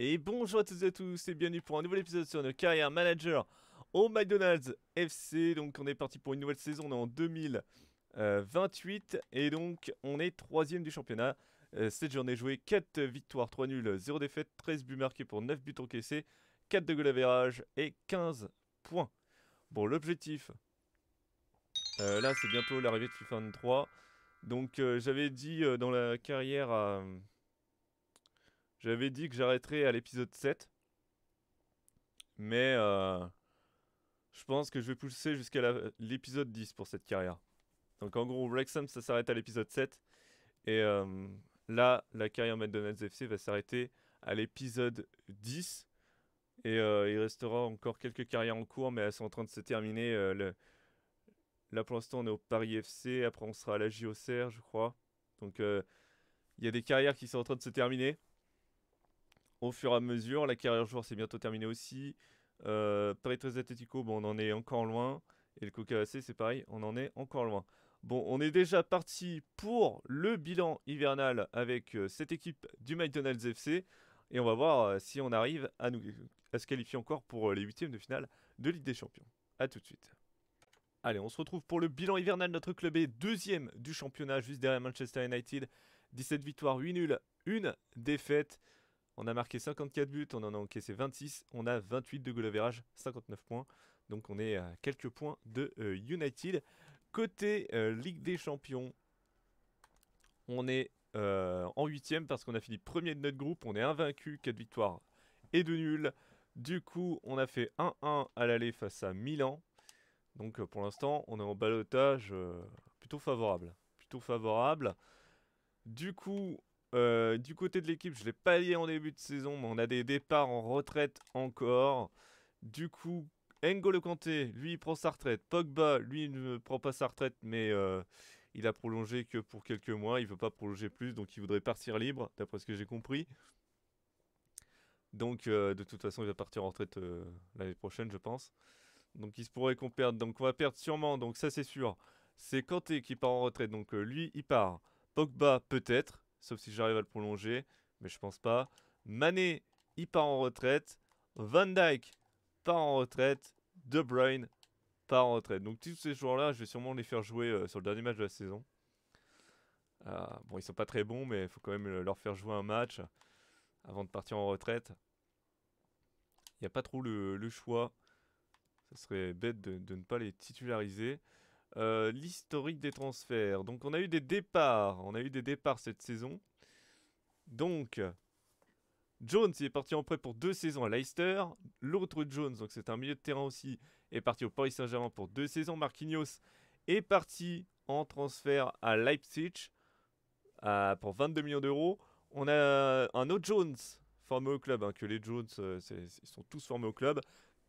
Et bonjour à toutes et à tous et bienvenue pour un nouvel épisode sur notre carrière manager au McDonald's FC. Donc on est parti pour une nouvelle saison, on est en 2028 euh, et donc on est troisième du championnat. Euh, cette journée joué 4 victoires, 3 nuls, 0 défaite, 13 buts marqués pour 9 buts encaissés, 4 de goal et 15 points. Bon l'objectif, euh, là c'est bientôt l'arrivée de FIFA 23. Donc j'avais dit dans la carrière j'avais dit que j'arrêterais à l'épisode 7. Mais euh, je pense que je vais pousser jusqu'à l'épisode 10 pour cette carrière. Donc en gros, Wrexham, ça s'arrête à l'épisode 7. Et euh, là, la carrière McDonald's FC va s'arrêter à l'épisode 10. Et euh, il restera encore quelques carrières en cours, mais elles sont en train de se terminer. Là, pour l'instant, on est au Paris FC. Après, on sera à la JOCR, je crois. Donc, il y a des carrières qui sont en train de se terminer au fur et à mesure. La carrière joueur, c'est bientôt terminée aussi. Euh, Paris 13 Atletico, bon, on en est encore loin. Et le Coca c'est pareil, on en est encore loin. Bon, on est déjà parti pour le bilan hivernal avec euh, cette équipe du McDonald's FC. Et on va voir euh, si on arrive à, à se qualifier encore pour euh, les huitièmes de finale de Ligue des Champions. A tout de suite. Allez, on se retrouve pour le bilan hivernal. Notre club est deuxième du championnat, juste derrière Manchester United. 17 victoires, 8 nuls, 1 défaite. On a marqué 54 buts, on en a encaissé 26, on a 28 de goal average, 59 points. Donc on est à quelques points de euh, United. Côté euh, Ligue des Champions, on est euh, en 8 parce qu'on a fini premier de notre groupe. On est invaincu, 4 victoires et 2 nuls. Du coup, on a fait 1-1 à l'aller face à Milan. Donc pour l'instant, on est en balotage plutôt favorable. Plutôt favorable. Du coup, euh, du côté de l'équipe, je l'ai pas lié en début de saison, mais on a des départs en retraite encore. Du coup, N'Golo Kanté, lui, il prend sa retraite. Pogba, lui, ne prend pas sa retraite, mais euh, il a prolongé que pour quelques mois. Il ne veut pas prolonger plus, donc il voudrait partir libre, d'après ce que j'ai compris. Donc, euh, de toute façon, il va partir en retraite l'année prochaine, je pense. Donc, il se pourrait qu'on perde. Donc, on va perdre sûrement. Donc, ça, c'est sûr. C'est Kanté qui part en retraite. Donc, lui, il part. Pogba, peut-être sauf si j'arrive à le prolonger, mais je pense pas. Mané, il part en retraite. Van Dyke part en retraite. De Bruyne part en retraite. Donc tous ces joueurs-là, je vais sûrement les faire jouer euh, sur le dernier match de la saison. Euh, bon, ils sont pas très bons, mais il faut quand même euh, leur faire jouer un match avant de partir en retraite. Il n'y a pas trop le, choix. Ce serait bête de, ne pas les titulariser. Euh, l'historique des transferts. Donc on a eu des départs. On a eu des départs cette saison. Donc, Jones est parti en prêt pour deux saisons à Leicester. L'autre Jones, donc c'est un milieu de terrain aussi, est parti au Paris Saint-Germain pour deux saisons. Marquinhos est parti en transfert à Leipzig pour 22 millions d'euros. On a un autre Jones formé au club, hein, que les Jones euh, sont tous formés au club.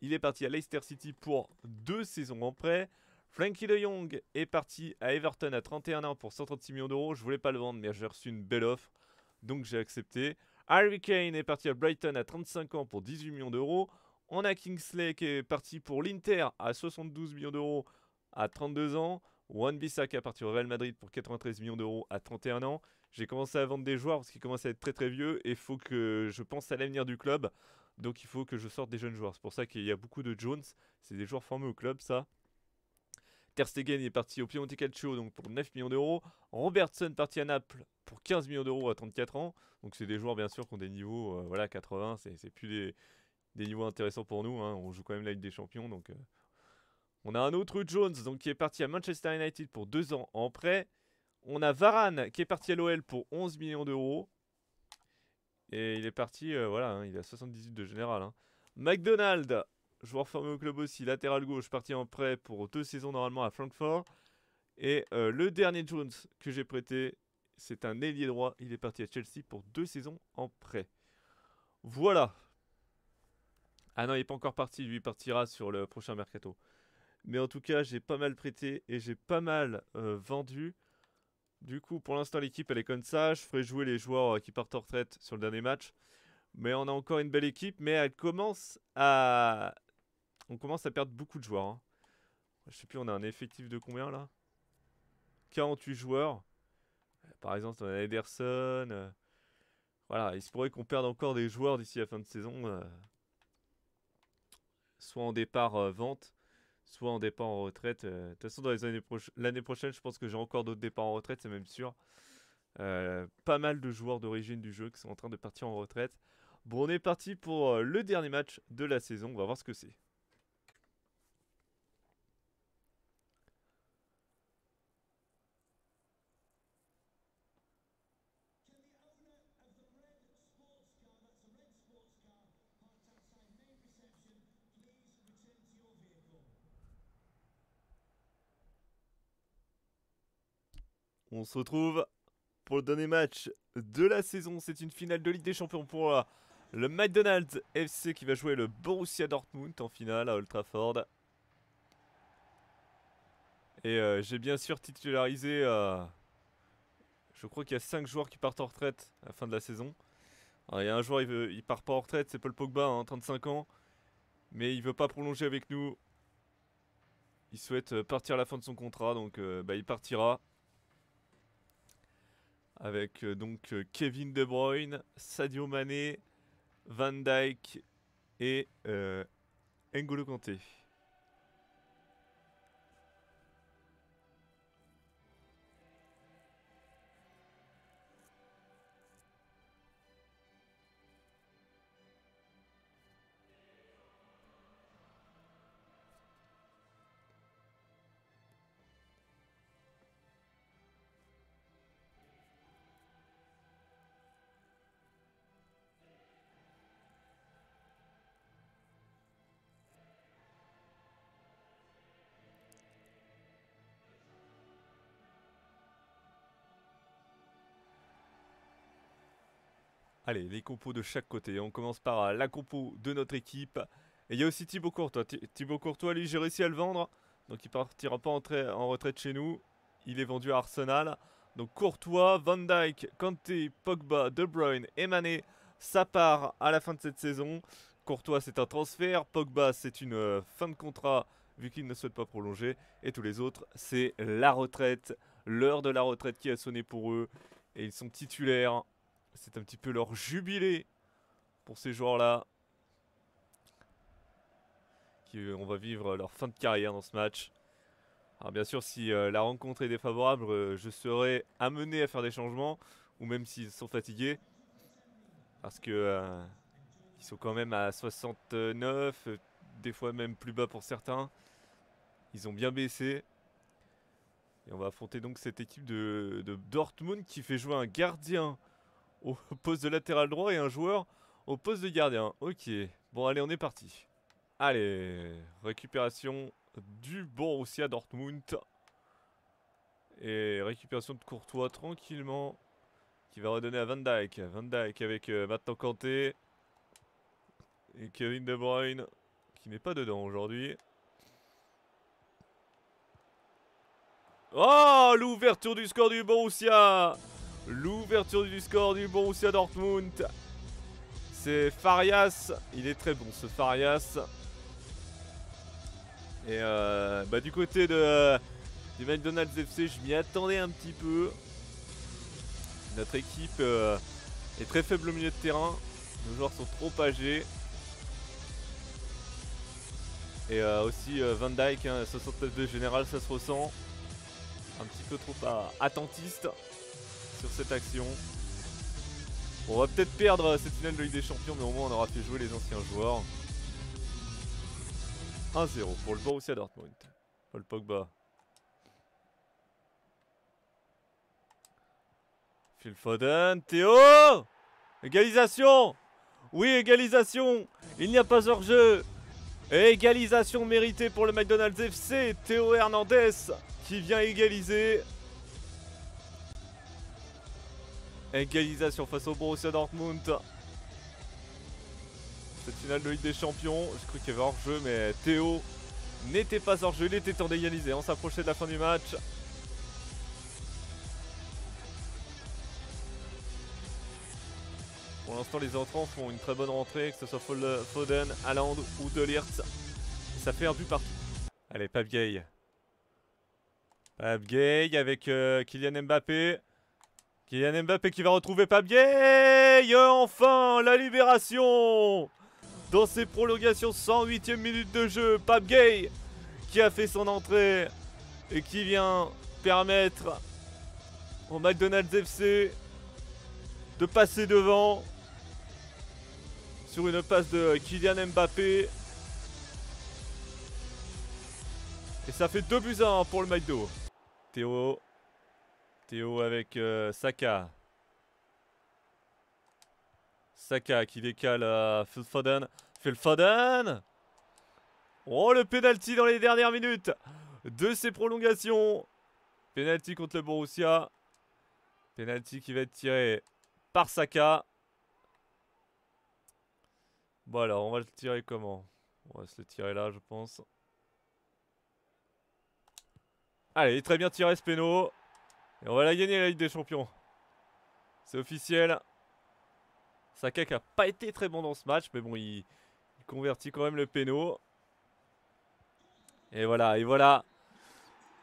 Il est parti à Leicester City pour deux saisons en prêt. Frankie de Jong est parti à Everton à 31 ans pour 136 millions d'euros. Je voulais pas le vendre, mais j'ai reçu une belle offre, donc j'ai accepté. Harry Kane est parti à Brighton à 35 ans pour 18 millions d'euros. On a Kingsley qui est parti pour l'Inter à 72 millions d'euros à 32 ans. Juan Bissaka est parti au Real Madrid pour 93 millions d'euros à 31 ans. J'ai commencé à vendre des joueurs parce qu'ils commencent à être très très vieux et il faut que je pense à l'avenir du club. Donc il faut que je sorte des jeunes joueurs. C'est pour ça qu'il y a beaucoup de Jones. C'est des joueurs formés au club, ça. Kerstegen est parti au Piemonte Calcio donc pour 9 millions d'euros. Robertson parti à Naples pour 15 millions d'euros à 34 ans. Donc c'est des joueurs bien sûr qui ont des niveaux, 80. Euh, voilà 80, c'est plus des, niveaux intéressants pour nous. Hein. On joue quand même la Ligue des Champions donc euh. on a un autre Jones donc qui est parti à Manchester United pour 2 ans en prêt. On a Varane qui est parti à l'OL pour 11 millions d'euros. Et il est parti, euh, voilà, hein, il a 78 de général. Hein. McDonald joueur formé au club aussi, latéral gauche, parti en prêt pour deux saisons normalement à Francfort. Et euh, le dernier Jones que j'ai prêté, c'est un ailier droit. Il est parti à Chelsea pour deux saisons en prêt. Voilà. Ah non, il n'est pas encore parti. Lui, partira sur le prochain mercato. Mais en tout cas, j'ai pas mal prêté et j'ai pas mal euh, vendu. Du coup, pour l'instant, l'équipe, elle est comme ça. Je ferai jouer les joueurs euh, qui partent en retraite sur le dernier match. Mais on a encore une belle équipe, mais elle commence à, on commence à perdre beaucoup de joueurs. Je hein. Je sais plus, on a un effectif de combien là 48 joueurs. Euh, par exemple, on a Ederson. Euh, voilà, il se pourrait qu'on perde encore des joueurs d'ici la fin de saison. Euh, soit en départ vente, soit en départ en retraite. De toute façon, dans les années l'année prochaine, je pense que j'ai encore d'autres départs en retraite, c'est même sûr. pas mal de joueurs d'origine du jeu qui sont en train de partir en retraite. Bon, on est parti pour le dernier match de la saison. On va voir ce que c'est. On se retrouve pour le dernier match de la saison. C'est une finale de Ligue des Champions pour euh, le McDonald's FC qui va jouer le Borussia Dortmund en finale à Old Trafford. Et euh, j'ai bien sûr titularisé, euh, je crois qu'il y a 5 joueurs qui partent en retraite à la fin de la saison. il y a un joueur, il, veut, part pas en retraite, c'est Paul Pogba, hein, en 35 ans. Mais il veut pas prolonger avec nous. Il souhaite partir à la fin de son contrat, donc bah, il partira avec euh, donc euh, Kevin De Bruyne, Sadio Mané, Van Dyke et euh, N'Golo Kanté. Allez, les compos de chaque côté. On commence par euh, la compo de notre équipe. Et il y a aussi Thibaut Courtois. Thibaut Courtois, lui, j'ai réussi à le vendre. Donc il partira pas en, en retraite chez nous. Il est vendu à Arsenal. Donc Courtois, Van Dyke, Kanté, Pogba, De Bruyne et Ça part à la fin de cette saison. Courtois, c'est un transfert. Pogba, c'est une euh, fin de contrat vu qu'il ne souhaite pas prolonger. Et tous les autres, c'est la retraite. L'heure de la retraite qui a sonné pour eux. Et ils sont titulaires c'est un petit peu leur jubilé pour ces joueurs-là. Qui, euh, on va vivre leur fin de carrière dans ce match. Alors bien sûr, si euh, la rencontre est défavorable, euh, je serai amené à faire des changements, ou même s'ils sont fatigués, parce que ils sont quand même à 69, des fois même plus bas pour certains. Ils ont bien baissé. Et on va affronter donc cette équipe de Dortmund qui fait jouer un gardien au poste de latéral droit et un joueur au poste de gardien. Ok, bon allez on est parti. Allez, récupération du Borussia Dortmund. Et récupération de Courtois tranquillement. Qui va redonner à Van Dyke. Van Dyke avec euh, Kanté. Et Kevin De Bruyne. Qui n'est pas dedans aujourd'hui. Oh L'ouverture du score du Borussia L'ouverture du score du Borussia Dortmund. C'est Farias. Il est très bon ce Farias. Et euh, bah, du côté de, du McDonald's FC, je m'y attendais un petit peu. Notre équipe euh, est très faible au milieu de terrain. Nos joueurs sont trop âgés. Et euh, aussi Van Dyke, hein, 69 de général, ça se ressent. Un petit peu trop attentiste sur cette action. On va peut-être perdre cette finale de Ligue des Champions, mais au moins on aura fait jouer les anciens joueurs. 1-0 pour le Borussia Dortmund. Paul Pogba. Phil Foden, Théo Égalisation Oui, égalisation Il n'y a pas hors-jeu égalisation méritée pour le McDonald's FC, Théo Hernandez qui vient égaliser Égalisation face au Borussia Dortmund. Cette finale de Ligue des Champions, je croyais qu'il y avait hors-jeu, mais Théo n'était pas hors-jeu, il était temps d'égaliser. On s'approchait de la fin du match. Pour l'instant, les entrants font une très bonne rentrée, que ce soit Foden, Haaland ou Delirts. Ça fait un but partout. Allez, Pape Gay. avec euh, Kylian Mbappé. Kylian Mbappé qui va retrouver a Enfin la libération Dans ses prolongations, 108e minute de jeu, Gay qui a fait son entrée et qui vient permettre au McDonald's FC de passer devant sur une passe de Kylian Mbappé. Et ça fait 2 buts à 1 pour le McDo. Théo Théo avec euh, Saka. Saka qui décale à Phil Foden. Oh, le pénalty dans les dernières minutes de ces prolongations. Penalty contre le Borussia. Penalty qui va être tiré par Saka. Bon alors, on va le tirer comment On va se le tirer là, je pense. Allez, très bien tiré ce et on va la gagner la Ligue des Champions. C'est officiel. Saka qui a pas été très bon dans ce match, mais bon, il, convertit quand même le péno. Et voilà, et voilà.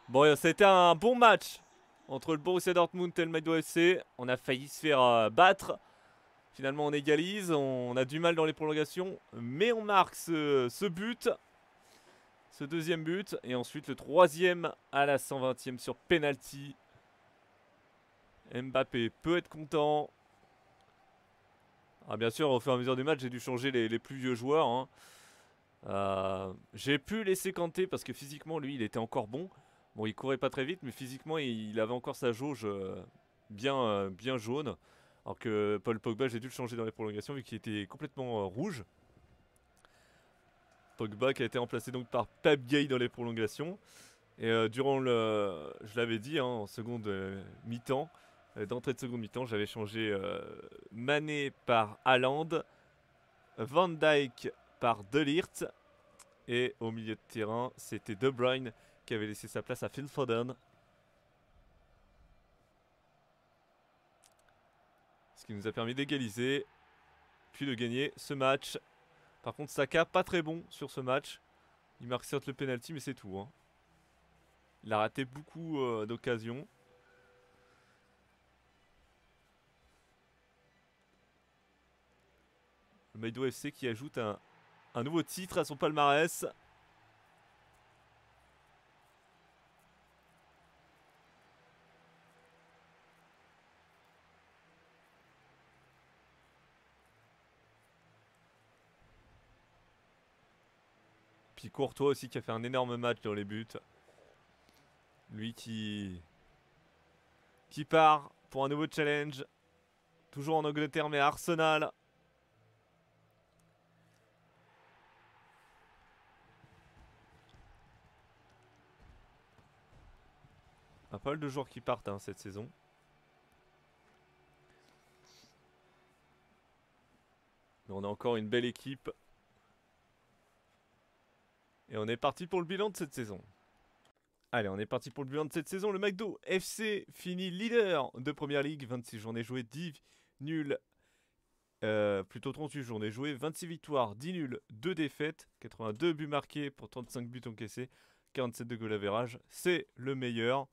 Bon, c'était un bon match entre le Borussia Dortmund et le Maido FC. On a failli se faire euh, battre. Finalement, on égalise. On a du mal dans les prolongations. Mais on marque ce, ce but. Ce deuxième but. Et ensuite, le troisième à la 120e sur penalty. Mbappé peut être content. Ah, bien sûr, au fur et à mesure du match, j'ai dû changer les, plus vieux joueurs. Hein. Euh, j'ai pu laisser Kanté parce que physiquement, lui, il était encore bon. Bon, il courait pas très vite, mais physiquement, il, avait encore sa jauge euh, bien, euh, bien jaune. Alors que Paul Pogba, j'ai dû le changer dans les prolongations vu qu'il était complètement rouge. Pogba qui a été remplacé donc par Pape Gay dans les prolongations. Et durant le. Je l'avais dit, hein, en seconde mi-temps, euh, d'entrée de seconde mi-temps, j'avais changé euh, Mané par Haaland, Van Dyke par De Ligt. Et au milieu de terrain, c'était De Bruyne qui avait laissé sa place à Phil Foden. Ce qui nous a permis d'égaliser, puis de gagner ce match. Par contre, Saka, pas très bon sur ce match. Il marque certes le penalty, mais c'est tout. Hein. Il a raté beaucoup euh, d'occasions. Le Maïdo FC qui ajoute un, nouveau titre à son palmarès. Puis Courtois aussi qui a fait un énorme match dans les buts. Lui qui qui part pour un nouveau challenge. Toujours en Angleterre mais Arsenal. pas mal de joueurs qui partent hein, cette saison. Mais on a encore une belle équipe. Et on est parti pour le bilan de cette saison. Allez, on est parti pour le bilan de cette saison. Le McDo FC finit leader de Première Ligue. 26 journées jouées, 10 nuls. Euh, plutôt 38 journées jouées, 26 victoires, 10 nuls, 2 défaites, 82 buts marqués pour 35 buts encaissés, 47 de goal C'est le meilleur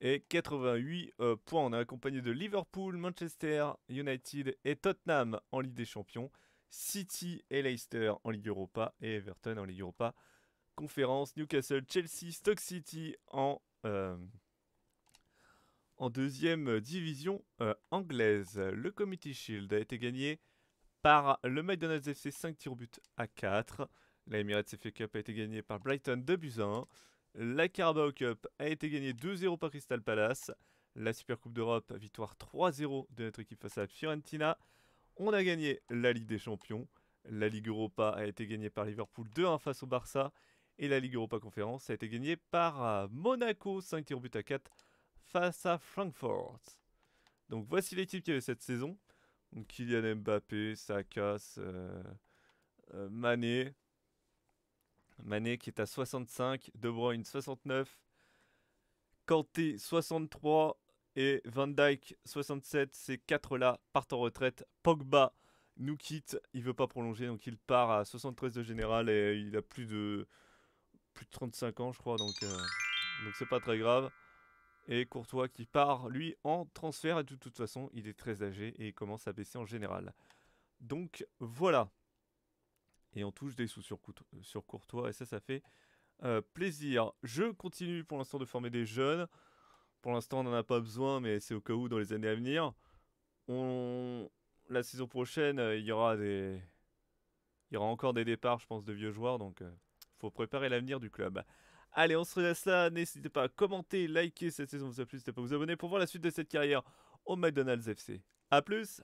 et 88 euh, points. On est accompagné de Liverpool, Manchester United et Tottenham en Ligue des Champions, City et Leicester en Ligue Europa et Everton en Ligue Europa. Conférence Newcastle, Chelsea, Stoke City en, euh, en deuxième division euh, anglaise. Le Committee Shield a été gagné par le McDonald's FC 5 tirs au but à 4. La Emirates FA Cup a été gagnée par Brighton de 1. La Carabao Cup a été gagnée 2-0 par Crystal Palace. La Super Coupe d'Europe, victoire 3-0 de notre équipe face à Fiorentina. On a gagné la Ligue des Champions. La Ligue Europa a été gagnée par Liverpool 2-1 face au Barça. Et la Ligue Europa Conférence a été gagnée par euh, Monaco 5 0 but à 4 face à Francfort. Donc voici l'équipe qu'il y avait cette saison. Donc, Kylian Mbappé, Sakas, euh, euh, Mané, Mané qui est à 65, De Bruyne 69, Kanté 63 et Van Dyke 67. Ces quatre-là partent en retraite. Pogba nous quitte, il veut pas prolonger donc il part à 73 de général et il a plus de plus de 35 ans je crois donc euh, donc c'est pas très grave. Et Courtois qui part lui en transfert et de toute façon il est très âgé et il commence à baisser en général. Donc voilà. Et on touche des sous sur, sur Courtois. Et ça, ça fait euh, plaisir. Je continue pour l'instant de former des jeunes. Pour l'instant, on n'en a pas besoin, mais c'est au cas où dans les années à venir. On... La saison prochaine, euh, il y aura des... Il y aura encore des départs, je pense, de vieux joueurs. Donc, il euh, faut préparer l'avenir du club. Allez, on se laisse là. N'hésitez pas à commenter, liker cette saison vous a plu. N'hésitez pas à vous abonner pour voir la suite de cette carrière au McDonald's FC. A plus